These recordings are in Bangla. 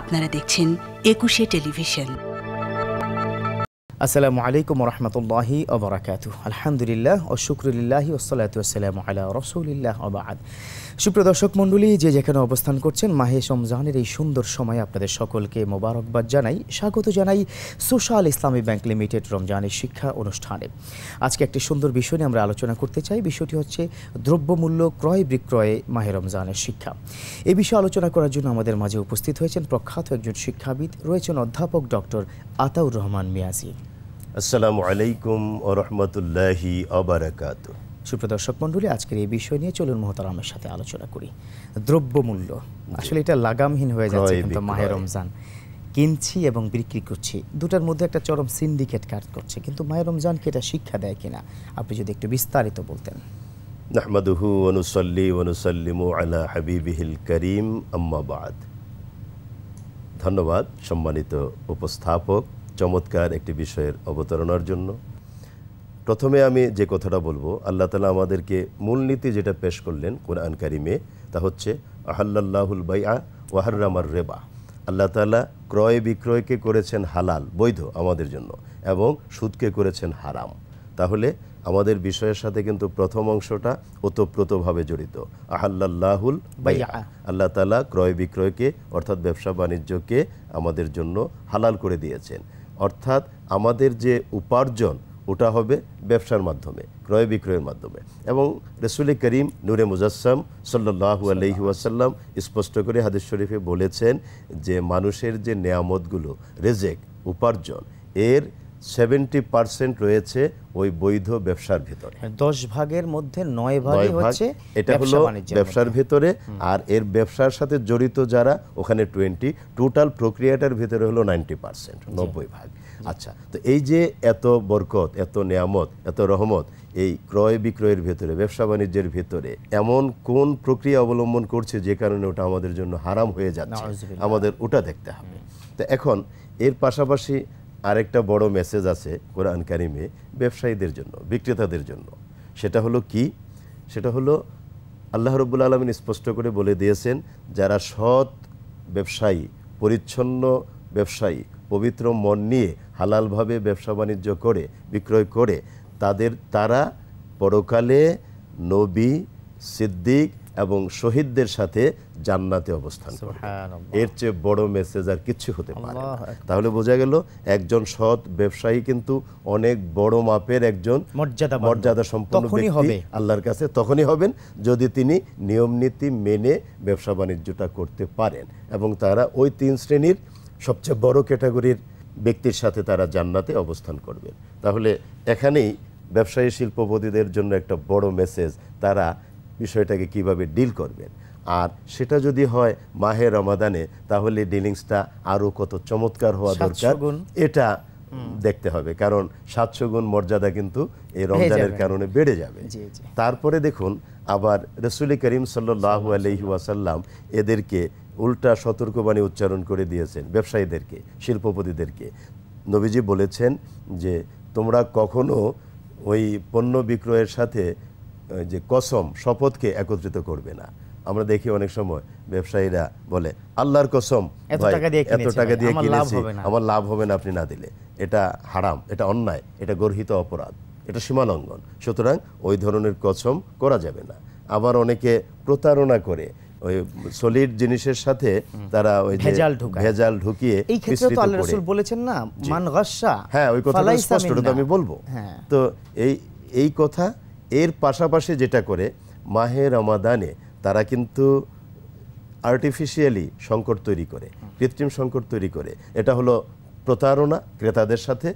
আপনারা দেখছেন একুশে টেলিভিশন আসসালামু আলাইকুম রহমতুল্লাহি অবরাকাত আলহামদুলিল্লাহ ও শুক্রুলিল্লাহি ওসলাতাম আলা রসুলিল্লাহ অবাদ দর্শক মণ্ডলী যে যেখানে অবস্থান করছেন মাহে সমজাহানের এই সুন্দর সময়ে আপনাদের সকলকে মোবারকবাদ জানাই স্বাগত জানাই সোশ্যাল ইসলামী ব্যাংক লিমিটেড রমজানের শিক্ষা অনুষ্ঠানে আজকে একটি সুন্দর বিষয় নিয়ে আমরা আলোচনা করতে চাই বিষয়টি হচ্ছে দ্রব্যমূল্য ক্রয় বিক্রয়ে মাহে রমজানের শিক্ষা এ বিষয়ে আলোচনা করার জন্য আমাদের মাঝে উপস্থিত হয়েছেন প্রখ্যাত একজন শিক্ষাবিদ রয়েছেন অধ্যাপক ডক্টর আতাউর রহমান মিয়াজি আসসালামু আলাইকুম ও রহমতুল্লাহি আবরাকাতুহ সুপ্রদর্শক মণ্ডলী আজকের এই বিষয় নিয়ে চলুন মহতার আমার সাথে আলোচনা করি দ্রব্যমূল্য আসলে এটা লাগামহীন হয়ে যাচ্ছে কিন্তু মাহে রমজান কিনছি এবং বিক্রি করছি দুটার মধ্যে একটা চরম সিন্ডিকেট কাজ করছে কিন্তু মাহে রমজানকে এটা শিক্ষা দেয় কিনা আপনি যদি একটু বিস্তারিত বলতেন নাহমাদুহু অনুসল্লি অনুসল্লিমু আলা হাবিবিহিল করিম আম্মাবাদ ধন্যবাদ সম্মানিত উপস্থাপক চমৎকার একটি বিষয়ের অবতরণার জন্য প্রথমে আমি যে কথাটা বলবো আল্লাহ তালা আমাদেরকে মূলনীতি যেটা পেশ করলেন কোরআন কারিমে তা হচ্ছে আহাল্লাহুল বাইআ ওয়াহার্রামার রেবা আল্লাহ তালা ক্রয় বিক্রয়কে করেছেন হালাল বৈধ আমাদের জন্য এবং সুদকে করেছেন হারাম তাহলে আমাদের বিষয়ের সাথে কিন্তু প্রথম অংশটা ওতপ্রোতভাবে জড়িত আহাল্লাহুল বাইয়া আল্লাহ তালা ক্রয় বিক্রয়কে অর্থাৎ ব্যবসা বাণিজ্যকে আমাদের জন্য হালাল করে দিয়েছেন অর্থাৎ আমাদের যে উপার্জন ওটা হবে ব্যবসার মাধ্যমে ক্রয় বিক্রয়ের মাধ্যমে এবং রসুল করিম নূরে মুজাসম সাল্লু আলহি ওয়াসাল্লাম স্পষ্ট করে হাদিস শরীফে বলেছেন যে মানুষের যে নেয়ামতগুলো রেজেক উপার্জন এর সেভেন্টি পার্সেন্ট রয়েছে ওই বৈধ ব্যবসার ভিতরে হ্যাঁ, দশ ভাগের মধ্যে নয় ভাগ হচ্ছে এটা হলো ব্যবসার ভিতরে আর এর ব্যবসার সাথে জড়িত যারা ওখানে টোয়েন্টি টোটাল প্রক্রিয়াটার ভিতরে হলো নাইনটি পার্সেন্ট নব্বই ভাগ আচ্ছা তো এই যে এত বরকত এত নিয়ামত এত রহমত এই ক্রয় বিক্রয়ের ভেতরে ব্যবসা বাণিজ্যের ভেতরে এমন কোন প্রক্রিয়া অবলম্বন করছে যে কারণে ওটা আমাদের জন্য হারাম হয়ে যাচ্ছে আমাদের ওটা দেখতে হবে তো এখন এর পাশাপাশি আরেকটা বড় মেসেজ আছে কোরআন কারিমে ব্যবসায়ীদের জন্য বিক্রেতাদের জন্য সেটা হলো কি সেটা হলো আল্লাহ রব্বুল আলমিন স্পষ্ট করে বলে দিয়েছেন যারা সৎ ব্যবসায়ী পরিচ্ছন্ন ব্যবসায়ী পবিত্র মন নিয়ে হালালভাবে ব্যবসা বাণিজ্য করে বিক্রয় করে তাদের তারা পরকালে নবী সিদ্দিক এবং শহীদদের সাথে জান্নাতে অবস্থান এর চেয়ে বড় মেসেজ আর কিছু হতে পারে তাহলে বোঝা গেল একজন সৎ ব্যবসায়ী কিন্তু অনেক বড় মাপের একজন মর্যাদা মর্যাদা সম্পন্ন আল্লাহর কাছে তখনই হবেন যদি তিনি নিয়ম নীতি মেনে ব্যবসা বাণিজ্যটা করতে পারেন এবং তারা ওই তিন শ্রেণীর সবচেয়ে বড় ক্যাটাগরির ব্যক্তির সাথে তারা জান্নাতে অবস্থান করবেন তাহলে এখানেই ব্যবসায়ী শিল্পপতিদের জন্য একটা বড় মেসেজ তারা বিষয়টাকে কিভাবে ডিল করবেন আর সেটা যদি হয় মাহে রমাদানে তাহলে ডিলিংসটা আরও কত চমৎকার হওয়া দরকার এটা দেখতে হবে কারণ সাতশো গুণ মর্যাদা কিন্তু এই রমজানের কারণে বেড়ে যাবে তারপরে দেখুন আবার রসুল করিম সাল্লু আলহি ওয়াসাল্লাম এদেরকে উল্টা সতর্কবাণী উচ্চারণ করে দিয়েছেন ব্যবসায়ীদেরকে শিল্পপতিদেরকে নবীজি বলেছেন যে তোমরা কখনো ওই পণ্য বিক্রয়ের সাথে যে কসম শপথকে একত্রিত করবে না আমরা দেখি অনেক সময় ব্যবসায়ীরা বলে আল্লাহর কসম এত টাকা দিয়ে কিনেছি আমার লাভ হবে না আপনি না দিলে এটা হারাম এটা অন্যায় এটা গর্হিত অপরাধ এটা সীমালঙ্ঘন সুতরাং ওই ধরনের কসম করা যাবে না আবার অনেকে প্রতারণা করে ওই সলিড জিনিসের সাথে তারা ওই ভেজাল ঢুকায় ভেজাল ঢুকিয়ে এই ক্ষেত্রে তো রাসূল বলেছেন না মান হ্যাঁ ওই কথাটা স্পষ্ট আমি বলবো হ্যাঁ। তো এই এই কথা এর পাশাপাশি যেটা করে মাহে রমাদানে তারা কিন্তু আর্টিফিশিয়ালি সংকট তৈরি করে কৃত্রিম সংকট তৈরি করে এটা হলো প্রতারণা ক্রেতাদের সাথে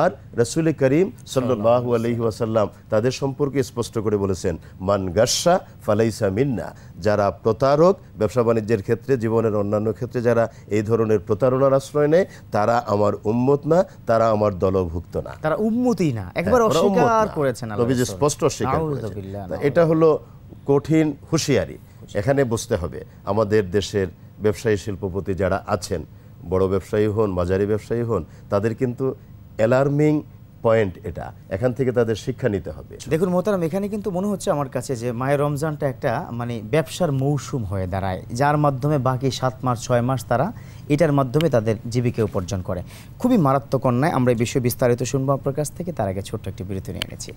আর রসুল করিম সাল্লু আলহি ওয়াসাল্লাম তাদের সম্পর্কে স্পষ্ট করে বলেছেন মান গাসা ফালাইসা মিন্না যারা প্রতারক ব্যবসা বাণিজ্যের ক্ষেত্রে জীবনের অন্যান্য ক্ষেত্রে যারা এই ধরনের প্রতারণার আশ্রয় নেয় তারা আমার উম্মত না তারা আমার দলভুক্ত না তারা উম্মতই না একবার হ্যাঁ, অস্বীকার করেছেন নবীজি স্পষ্ট অস্বীকার করেছেন এটা হলো কঠিন হুঁশিয়ারি এখানে বুঝতে হবে আমাদের দেশের ব্যবসায়ী শিল্পপতি যারা আছেন বড় ব্যবসায়ী হন মাঝারি ব্যবসায়ী হন তাদের কিন্তু অ্যালার্মিং পয়েন্ট এটা এখান থেকে তাদের শিক্ষা নিতে হবে দেখুন মোতারাম এখানে কিন্তু মনে হচ্ছে আমার কাছে যে মায়ের রমজানটা একটা মানে ব্যবসার মৌসুম হয়ে দাঁড়ায় যার মাধ্যমে বাকি সাত মাস ছয় মাস তারা এটার মাধ্যমে তাদের জীবিকা উপার্জন করে খুবই মারাত্মক অন্যায় আমরা এই বিষয়ে বিস্তারিত শুনবো আপনার কাছ থেকে তার আগে ছোট্ট একটি বিরতি নিয়ে এনেছি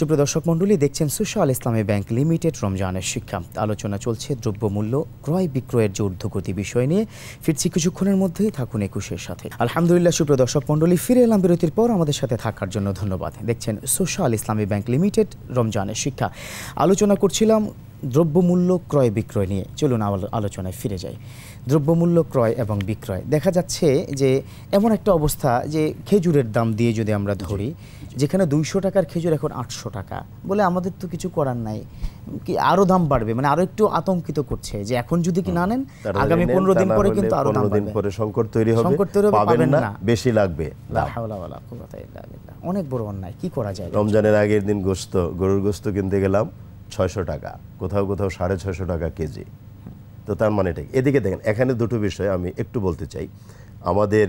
সুপ্রদর্শক মন্ডলী দেখছেন সুশাল ইসলামী ব্যাংক লিমিটেড রমজানের শিক্ষা আলোচনা চলছে দ্রব্যমূল্য ক্রয় বিক্রয়ের যে ঊর্ধ্বগতি বিষয় নিয়ে ফিরছি কিছুক্ষণের মধ্যেই থাকুন একুশের সাথে আলহামদুলিল্লাহ সুপ্রদর্শক মন্ডলী ফিরে এলাম বিরতির পর আমাদের সাথে থাকার জন্য ধন্যবাদ দেখছেন সোশ্যাল ইসলামী ব্যাংক লিমিটেড রমজানের শিক্ষা আলোচনা করছিলাম দ্রব্যমূল্য ক্রয় বিক্রয় নিয়ে চলুন আলোচনায় ফিরে যাই দ্রব্যমূল্য ক্রয় এবং বিক্রয় দেখা যাচ্ছে যে এমন একটা অবস্থা যে খেজুরের দাম দিয়ে যদি আমরা ধরি যেখানে দুইশো টাকার খেজুর এখন আটশো টাকা বলে আমাদের তো কিছু করার নাই কি আরও দাম বাড়বে মানে আরও একটু আতঙ্কিত করছে যে এখন যদি কি না নেন আগামী পনেরো দিন পরে কিন্তু আরও দাম দিন পরে সংকট তৈরি হবে সংকট তৈরি পাবেন না বেশি লাগবে অনেক বড় অন্যায় কি করা যায় রমজানের আগের দিন গোস্ত গরুর গোস্ত কিনতে গেলাম ছয়শো টাকা কোথাও কোথাও সাড়ে ছয়শো টাকা কেজি তো তার মানে এদিকে দেখেন এখানে দুটো বিষয় আমি একটু বলতে চাই আমাদের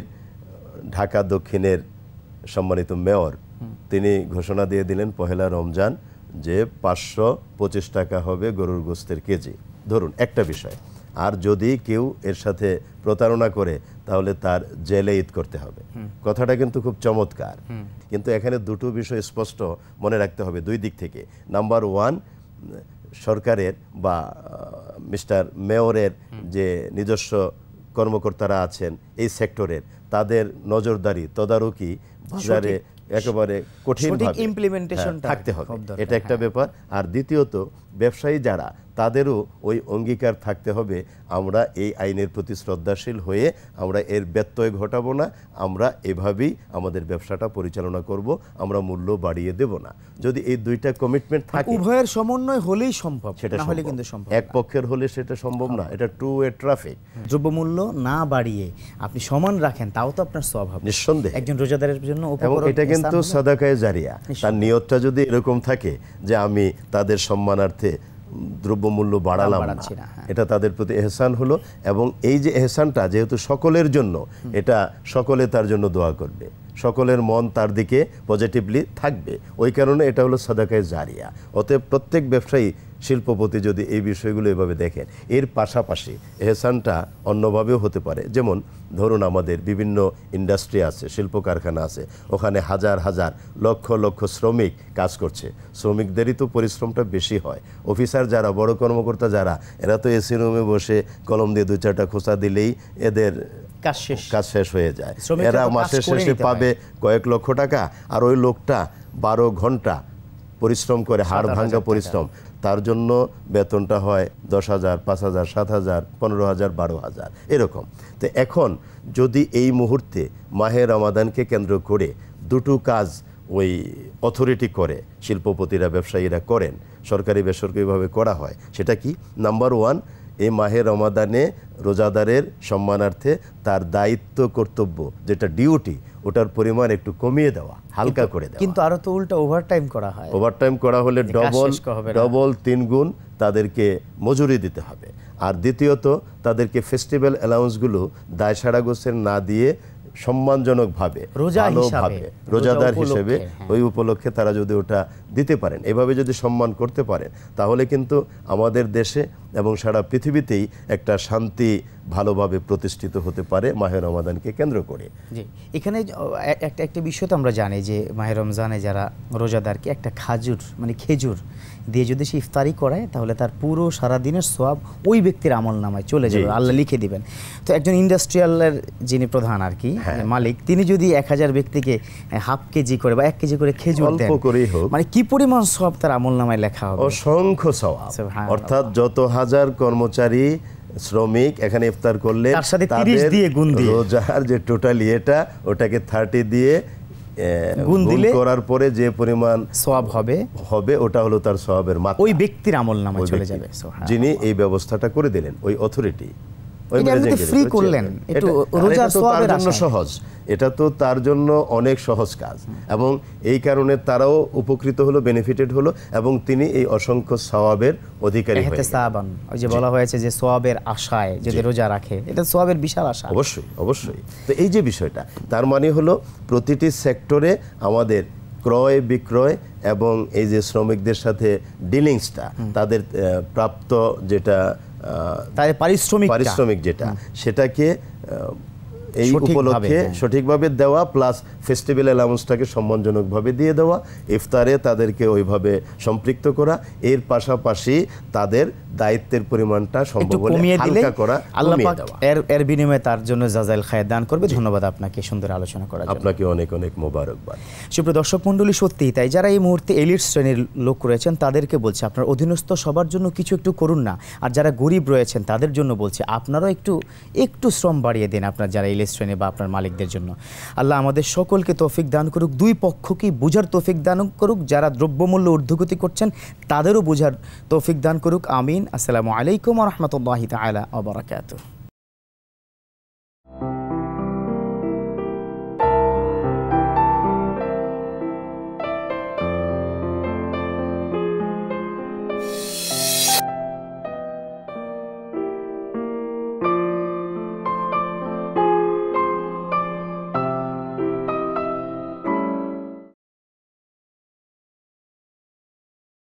ঢাকা দক্ষিণের সম্মানিত মেয়র তিনি ঘোষণা দিয়ে দিলেন পহেলা রমজান যে পাঁচশো পঁচিশ টাকা হবে গরুর গোস্তের কেজি ধরুন একটা বিষয় আর যদি কেউ এর সাথে প্রতারণা করে তাহলে তার জেলে ঈদ করতে হবে কথাটা কিন্তু খুব চমৎকার কিন্তু এখানে দুটো বিষয় স্পষ্ট মনে রাখতে হবে দুই দিক থেকে নাম্বার ওয়ান সরকারের বা মিস্টার মেয়রের যে নিজস্ব কর্মকর্তারা আছেন এই সেক্টরের তাদের নজরদারি তদারকি বাজারে একেবারে কঠিন হ্যাঁ, থাকতে হবে এটা একটা হ্যাঁ। ব্যাপার আর দ্বিতীয়ত ব্যবসায়ী যারা তাদেরও ওই অঙ্গীকার থাকতে হবে আমরা এই আইনের প্রতি শ্রদ্ধাশীল হয়ে আমরা এর ব্যত্যয় ঘটাবো না আমরা এভাবেই আমাদের ব্যবসাটা পরিচালনা করব আমরা মূল্য বাড়িয়ে দেব না যদি এই দুইটা কমিটমেন্ট মানে থাকে উভয়ের সমন্বয় হলেই সম্ভব সেটা হলে কিন্তু সম্ভব এক পক্ষের হলে সেটা সম্ভব না এটা টু এ ট্রাফিক দ্রব্যমূল্য না বাড়িয়ে আপনি সমান রাখেন তাও তো আপনার স্বভাব নিঃসন্দেহে একজন রোজাদারের জন্য এবং এটা কিন্তু সাদাকায় জারিয়া তার নিয়তটা যদি এরকম থাকে যে আমি তাদের সম্মানার্থে দ্রব্যমূল্য বাড়ালাম না হ্যাঁ। এটা তাদের প্রতি এহসান হলো এবং এই যে এহসানটা যেহেতু সকলের জন্য এটা সকলে তার জন্য দোয়া করবে সকলের মন তার দিকে পজিটিভলি থাকবে ওই কারণে এটা হলো সাদাকায় জারিয়া অতএব প্রত্যেক ব্যবসায়ী শিল্পপতি যদি এই বিষয়গুলো এভাবে দেখেন এর পাশাপাশি এহসানটা অন্যভাবেও হতে পারে যেমন ধরুন আমাদের বিভিন্ন ইন্ডাস্ট্রি আছে শিল্প কারখানা আছে ওখানে হাজার হাজার লক্ষ লক্ষ শ্রমিক কাজ করছে শ্রমিকদেরই তো পরিশ্রমটা বেশি হয় অফিসার যারা বড় কর্মকর্তা যারা এরা তো এসি রুমে বসে কলম দিয়ে দু চারটা খোঁচা দিলেই এদের কাজ শেষ হয়ে যায় এরা মাসের শেষে পাবে কয়েক লক্ষ টাকা আর ওই লোকটা বারো ঘন্টা পরিশ্রম করে হাড় ভাঙ্গা পরিশ্রম তার জন্য বেতনটা হয় দশ হাজার পাঁচ হাজার সাত হাজার পনেরো হাজার বারো হাজার এরকম তো এখন যদি এই মুহূর্তে মাহে রমাদানকে কেন্দ্র করে দুটো কাজ ওই অথরিটি করে শিল্পপতিরা ব্যবসায়ীরা করেন সরকারি বেসরকারিভাবে করা হয় সেটা কি নাম্বার ওয়ান এই মাহে রমাদানে রোজাদারের সম্মানার্থে তার দায়িত্ব কর্তব্য যেটা ডিউটি ওটার পরিমাণ একটু কমিয়ে দেওয়া হালকা করে দেওয়া কিন্তু আরো তো উল্টা ওভারটাইম করা হয় ওভারটাইম করা হলে ডবল ডবল তিন গুণ তাদেরকে মজুরি দিতে হবে আর দ্বিতীয়ত তাদেরকে ফেস্টিভ্যাল অ্যালাউন্সগুলো দায়সারা গোছের না দিয়ে সম্মানজনকভাবে ভালোভাবে রোজাদার হিসেবে হ্যাঁ। ওই উপলক্ষে তারা যদি ওটা দিতে পারেন এভাবে যদি সম্মান করতে পারেন তাহলে কিন্তু আমাদের দেশে এবং সারা পৃথিবীতেই একটা শান্তি ভালোভাবে প্রতিষ্ঠিত হতে পারে মাহের রমাদানকে কেন্দ্র করে জি এখানে একটা একটা বিষয় তো আমরা জানি যে মাহের রমজানে যারা রোজাদারকে একটা খাজুর মানে খেজুর দিয়ে যদি সে ইফতারি করায় তাহলে তার পুরো সারা দিনের সোয়াব ওই ব্যক্তির আমল নামায় চলে যাবে আল্লাহ লিখে দিবেন তো একজন ইন্ডাস্ট্রিয়ালের যিনি প্রধান আর কি হ্যাঁ। মালিক তিনি যদি এক হাজার ব্যক্তিকে হাফ কেজি করে বা এক কেজি করে খেজুর হোক মানে কি পরিমাণ সোয়াব তার আমল নামায় লেখা হবে অসংখ্য সোয়াব অর্থাৎ যত হাজার হাজার কর্মচারী শ্রমিক এখানে ইফতার করলে রোজার যে টোটাল ইয়েটা ওটাকে থার্টি দিয়ে গুণ দিলে করার পরে যে পরিমাণ সব হবে হবে ওটা হলো তার সবের মাত্রা ওই ব্যক্তির আমল নামে চলে যাবে যিনি এই ব্যবস্থাটা করে দিলেন ওই অথরিটি ফ্রি মানে করলেন সহজ এটা তো তার জন্য অনেক সহজ কাজ এবং এই কারণে তারাও উপকৃত হলো বেনিফিটেড হলো এবং তিনি এই অসংখ্য সওয়াবের অধিকারী এহতেসাবান ওই যে বলা হয়েছে যে সওয়াবের আশায় যদি রোজা রাখে এটা সওয়াবের বিশাল আশা অবশ্যই অবশ্যই তো এই যে বিষয়টা তার মানে হলো প্রতিটি সেক্টরে আমাদের ক্রয় বিক্রয় এবং এই যে শ্রমিকদের সাথে ডিলিংসটা তাদের প্রাপ্ত যেটা তাদের পারিশ্রমিক পারিশ্রমিক যেটা সেটাকে এই উপলক্ষে সঠিকভাবে দেওয়া প্লাস ফেস্টিভ্যাল অ্যালাউন্সটাকে সম্মানজনকভাবে দিয়ে দেওয়া ইফতারে তাদেরকে ওইভাবে সম্পৃক্ত করা এর পাশাপাশি তাদের দায়িত্বের পরিমাণটা সম্ভব কমিয়ে দিলে করা আল্লাহ এর এর বিনিময়ে তার জন্য জাজাইল খায় দান করবে ধন্যবাদ আপনাকে সুন্দর আলোচনা করার জন্য আপনাকে অনেক অনেক মোবারকবাদ সুপ্রিয় দর্শক মণ্ডলী সত্যিই তাই যারা এই মুহূর্তে এলিট শ্রেণীর লোক রয়েছেন তাদেরকে বলছে আপনার অধীনস্থ সবার জন্য কিছু একটু করুন না আর যারা গরিব রয়েছেন তাদের জন্য বলছে আপনারও একটু একটু শ্রম বাড়িয়ে দিন আপনার যারা এলিট শ্রেণী বা আপনার মালিকদের জন্য আল্লাহ আমাদের সকলকে তৌফিক দান করুক দুই পক্ষকেই বোঝার তৌফিক দান করুক যারা দ্রব্যমূল্য ঊর্ধ্বগতি করছেন তাদেরও বোঝার তৌফিক দান করুক আমিন আসসালামু আলাইকুম রহমতুল্লাহ তালা আবরাকাত